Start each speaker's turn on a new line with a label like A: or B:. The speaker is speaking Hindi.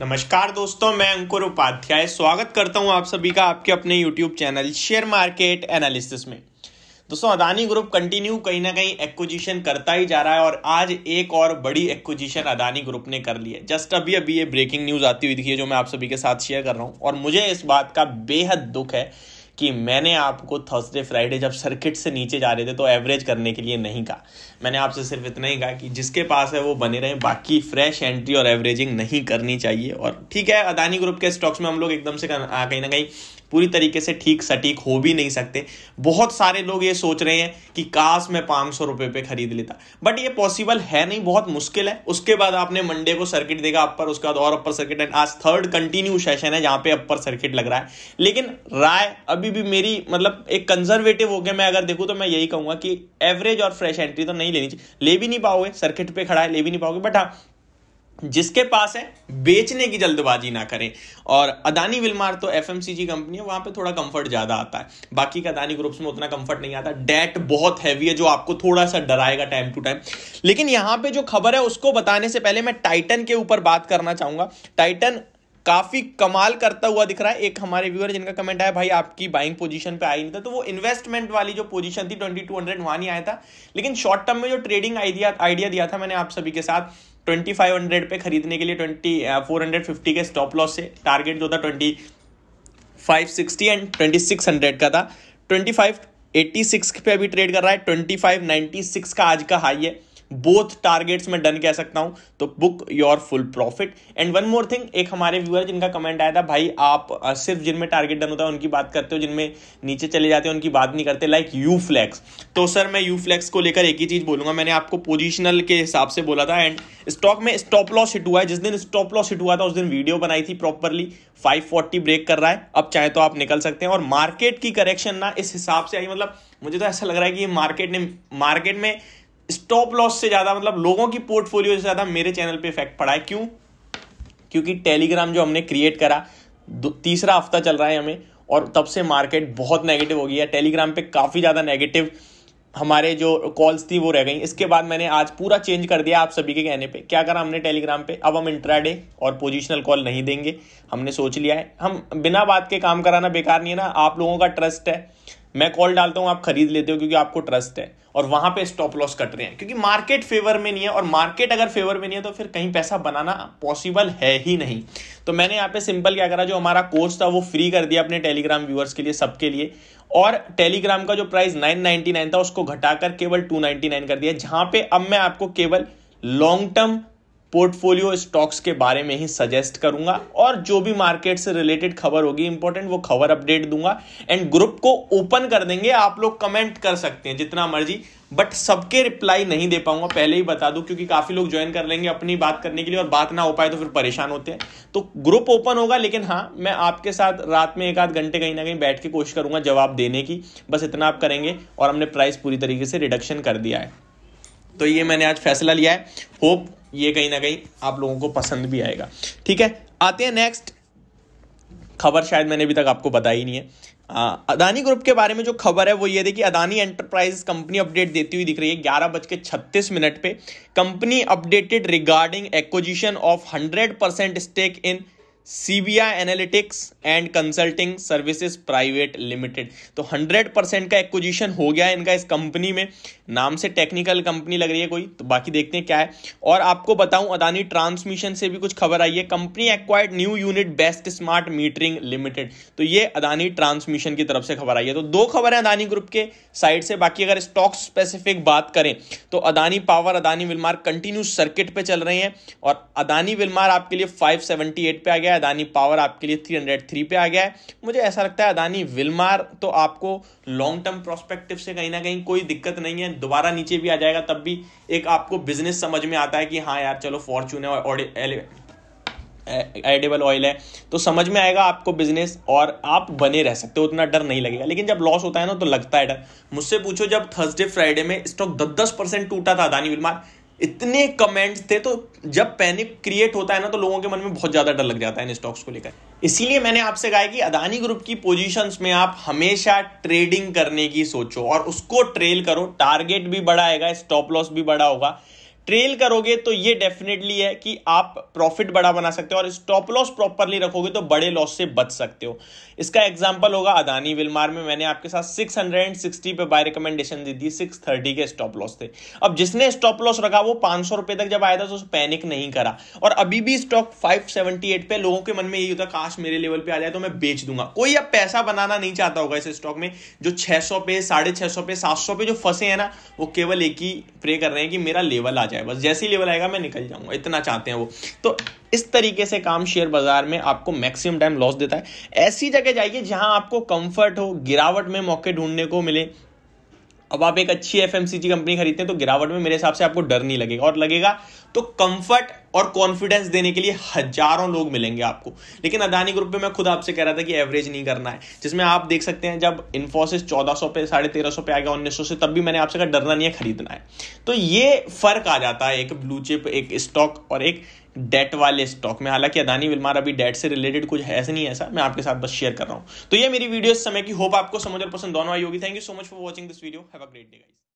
A: नमस्कार दोस्तों मैं अंकुर उपाध्याय स्वागत करता हूं आप सभी का आपके अपने YouTube channel share market analysis में दोस्तों अदानी ग्रुप कंटिन्यू कहीं ना कहीं एक्विजिशन करता ही जा रहा है और आज एक और बड़ी एक्विजिशन अदानी ग्रुप ने कर ली है जस्ट अभी अभी ये ब्रेकिंग न्यूज आती हुई दिखी है जो मैं आप सभी के साथ शेयर कर रहा हूँ और मुझे इस बात का बेहद दुख है कि मैंने आपको थर्सडे फ्राइडे जब सर्किट से नीचे जा रहे थे तो एवरेज करने के लिए नहीं कहा मैंने आपसे सिर्फ इतना ही कहा कि जिसके पास है वो बने रहे बाकी फ्रेश एंट्री और एवरेजिंग नहीं करनी चाहिए और ठीक है अदानी ग्रुप के स्टॉक्स में हम लोग एकदम से कहीं ना कहीं पूरी तरीके से ठीक सटीक हो भी नहीं सकते बहुत सारे लोग ये सोच रहे हैं कि काश मैं पाँच सौ रुपये पे खरीद लेता बट ये पॉसिबल है नहीं बहुत मुश्किल है उसके बाद आपने मंडे को सर्किट देगा अपर उसके बाद और अपर सर्किट एंड आज थर्ड कंटिन्यू सेशन है जहाँ पे अपर सर्किट लग रहा है लेकिन राय अभी भी मेरी मतलब एक कंजर्वेटिव हो गया मैं अगर देखूँ तो मैं यही कहूँगा कि एवरेज और फ्रेश एंट्री तो नहीं लेनी चाहिए ले भी नहीं पाओगे सर्किट पर खड़ा है ले भी नहीं पाओगे बट हाँ जिसके पास है बेचने की जल्दबाजी ना करें और अदानी विलमार तो एफ कंपनी है वहां पे थोड़ा कंफर्ट ज्यादा आता है बाकी का अदानी ग्रुप्स में उतना कंफर्ट नहीं आता डेट बहुत हैवी है जो आपको थोड़ा सा डराएगा टाइम टू टाइम लेकिन यहां पे जो खबर है उसको बताने से पहले मैं टाइटन के ऊपर बात करना चाहूंगा टाइटन काफी कमाल करता हुआ दिख रहा है एक हमारे व्यूअर जिनका कमेंट आया भाई आपकी बाइंग पोजीशन पे आई नहीं था तो वो इन्वेस्टमेंट वाली जो पोजीशन थी ट्वेंटी टू हंड्रेड वहां नहीं आया था लेकिन शॉर्ट टर्म में जो ट्रेडिंग आइडिया आइडिया दिया था मैंने आप सभी के साथ 2500 पे खरीदने के लिए फिफ्टी के स्टॉप लॉस से टारगेट जो था सिक्सटी एंड हंड्रेड का था ट्वेंटी सिक्स पे अभी ट्रेड कर रहा है ट्वेंटी फाइव सिक्स का आज का हाई है बोथ टारगेट्स में डन कह सकता हूं तो book your full profit and one more thing एक हमारे व्यूअर जिनका कमेंट आया था भाई आप सिर्फ जिनमें टारगेट डन होता है उनकी बात करते हो जिनमें नीचे चले जाते हैं उनकी बात नहीं करते लाइक यू फ्लैक्स तो सर मैं यू फ्लैक्स को लेकर एक ही चीज बोलूंगा मैंने आपको पोजिशनल के हिसाब से बोला था एंड स्टॉक में स्टॉप लॉस हिट हुआ है जिस दिन स्टॉप लॉस हिट हुआ था उस दिन वीडियो बनाई थी प्रॉपरली 540 ब्रेक कर रहा है अब चाहे तो आप निकल सकते हैं और मार्केट की करेक्शन ना इस हिसाब से आई मतलब मुझे तो ऐसा लग रहा है कि मार्केट ने मार्केट में स्टॉप लॉस से ज्यादा मतलब लोगों की पोर्टफोलियो से ज्यादा मेरे चैनल पे इफेक्ट पड़ा है क्यों क्योंकि टेलीग्राम जो हमने क्रिएट करा तीसरा हफ्ता चल रहा है हमें और तब से मार्केट बहुत नेगेटिव हो गया है टेलीग्राम पे काफ़ी ज़्यादा नेगेटिव हमारे जो कॉल्स थी वो रह गई इसके बाद मैंने आज पूरा चेंज कर दिया आप सभी के कहने पे क्या करा हमने टेलीग्राम पे अब हम इंट्राडे और पोजिशनल कॉल नहीं देंगे हमने सोच लिया है हम बिना बात के काम कराना बेकार नहीं है ना आप लोगों का ट्रस्ट है मैं कॉल डालता हूँ आप खरीद लेते हो क्योंकि आपको ट्रस्ट है और वहां पे स्टॉप लॉस कट रहे हैं क्योंकि मार्केट फेवर में नहीं है और मार्केट अगर फेवर में नहीं है तो फिर कहीं पैसा बनाना पॉसिबल है ही नहीं तो मैंने यहाँ पे सिंपल क्या करा जो हमारा कोर्स था वो फ्री कर दिया अपने टेलीग्राम व्यूअर्स के लिए सबके लिए और टेलीग्राम का जो प्राइस 999 था उसको घटाकर केवल 299 कर दिया जहां पे अब मैं आपको केवल लॉन्ग टर्म पोर्टफोलियो स्टॉक्स के बारे में ही सजेस्ट करूंगा और जो भी मार्केट से रिलेटेड खबर होगी इंपॉर्टेंट वो खबर अपडेट दूंगा एंड ग्रुप को ओपन कर देंगे आप लोग कमेंट कर सकते हैं जितना मर्जी बट सबके रिप्लाई नहीं दे पाऊंगा पहले ही बता दूं क्योंकि काफी लोग ज्वाइन कर लेंगे अपनी बात करने के लिए और बात ना हो पाए तो फिर परेशान होते हैं तो ग्रुप ओपन होगा लेकिन हाँ मैं आपके साथ रात में एक आध घंटे कहीं ना कहीं बैठ के कोशिश करूंगा जवाब देने की बस इतना आप करेंगे और हमने प्राइस पूरी तरीके से रिडक्शन कर दिया है तो ये मैंने आज फैसला लिया है होप ये कहीं ना कहीं आप लोगों को पसंद भी आएगा ठीक है आते हैं नेक्स्ट खबर शायद मैंने अभी तक आपको बताई नहीं है आ, अदानी ग्रुप के बारे में जो खबर है वो ये देखिए अदानी एंटरप्राइज कंपनी अपडेट देती हुई दिख रही है ग्यारह बज के छत्तीस मिनट पे company updated regarding acquisition of hundred percent stake in Sibia analytics and consulting services private limited तो 100 परसेंट का एक्विजिशन हो गया है इनका इस कंपनी में नाम से टेक्निकल कंपनी लग रही है कोई तो बाकी देखते हैं क्या है और आपको बताऊं अदानी ट्रांसमिशन से भी कुछ खबर आई है company acquired new unit best smart metering limited तो ये अदानी ट्रांसमिशन की तरफ से खबर आई है तो दो खबर है अदानी ग्रुप के साइड से बाकी अगर स्टॉक स्पेसिफिक बात करें तो Adani power Adani Wilmar continue circuit पर चल रहे हैं और अदानी विलमार आपके लिए फाइव पे आ गया अदानी पावर आपके लिए 303 पे आ गया है मुझे ऐसा लगता है अदानी विलमार तो आपको लॉन्ग टर्म प्रोस्पेक्टिव से कहीं ना कहीं कोई दिक्कत नहीं है दोबारा नीचे भी आ जाएगा तब भी एक आपको बिजनेस समझ में आता है कि हाँ यार चलो फॉर्चून है और एडेबल ऑयल है तो समझ में आएगा आपको बिजनेस और आप बने रह सकते हो उतना डर नहीं लगेगा लेकिन जब लॉस होता है ना तो लगता है डर मुझसे पूछो जब थर्सडे फ्राइडे में स्टॉक दस दस परसेंट टूटा था अदानी विलमार इतने कमेंट्स थे तो जब पैनिक क्रिएट होता है ना तो लोगों के मन में बहुत ज़्यादा डर लग जाता है इन स्टॉक्स को लेकर इसीलिए मैंने आपसे कहा कि अदानी ग्रुप की पोजीशंस में आप हमेशा ट्रेडिंग करने की सोचो और उसको ट्रेल करो टारगेट भी बड़ा आएगा स्टॉप लॉस भी बड़ा होगा ट्रेल करोगे तो ये डेफिनेटली है कि आप प्रॉफिट बड़ा बना सकते हो और स्टॉप लॉस प्रॉपरली रखोगे तो बड़े लॉस से बच सकते हो इसका एग्जांपल होगा अदानी विलमार में मैंने आपके साथ 660 पे बाय रिकमेंडेशन दी थी 630 के स्टॉप लॉस थे अब जिसने स्टॉप लॉस रखा वो पांच रुपए तक जब आया था तो पैनिक नहीं करा और अभी भी स्टॉक फाइव पे लोगों के मन में यही होता काश मेरे लेवल पे आ जाए तो मैं बेच दूंगा कोई अब पैसा बनाना नहीं चाहता होगा इस स्टॉक में जो छह पे साढ़े पे सात पे जो फंसे हैं ना वो केवल एक ही प्रे कर रहे हैं कि मेरा लेवल आ जाए है बस जैसे ही लेवल आएगा मैं निकल जाऊंगा इतना चाहते हैं वो तो इस तरीके से काम शेयर बाजार में आपको मैक्सिमम टाइम लॉस देता है ऐसी जगह जाइए जहां आपको कंफर्ट हो गिरावट में मौके ढूंढने को मिले अब आप एक अच्छी एफ कंपनी खरीदते हैं तो गिरावट में मेरे हिसाब से आपको डर नहीं लगेगा और लगेगा तो कंफर्ट और कॉन्फिडेंस देने के लिए हजारों लोग मिलेंगे आपको लेकिन अदानी ग्रुप में मैं खुद आपसे कह रहा था कि एवरेज नहीं करना है जिसमें आप देख सकते हैं जब इन्फोसिस चौदह सौ पे साढ़े तेरह सौ पे आ गया उन्नीस से तब भी मैंने आपसे कहा डरना नहीं है खरीदना है तो ये फर्क आ जाता है एक ब्लू चिप एक स्टॉक और एक डेट वाले स्टॉक में हालांकि अदानी विलमार अभी डेट से रिलेटेड कुछ है ऐसे नहीं है ऐसा मैं आपके साथ बस शेयर कर रहा हूं तो ये मेरी वीडियो इस समय की होप आपको समझ और पसंद दोनों आई होगी thank you so much for watching this video have a great day guys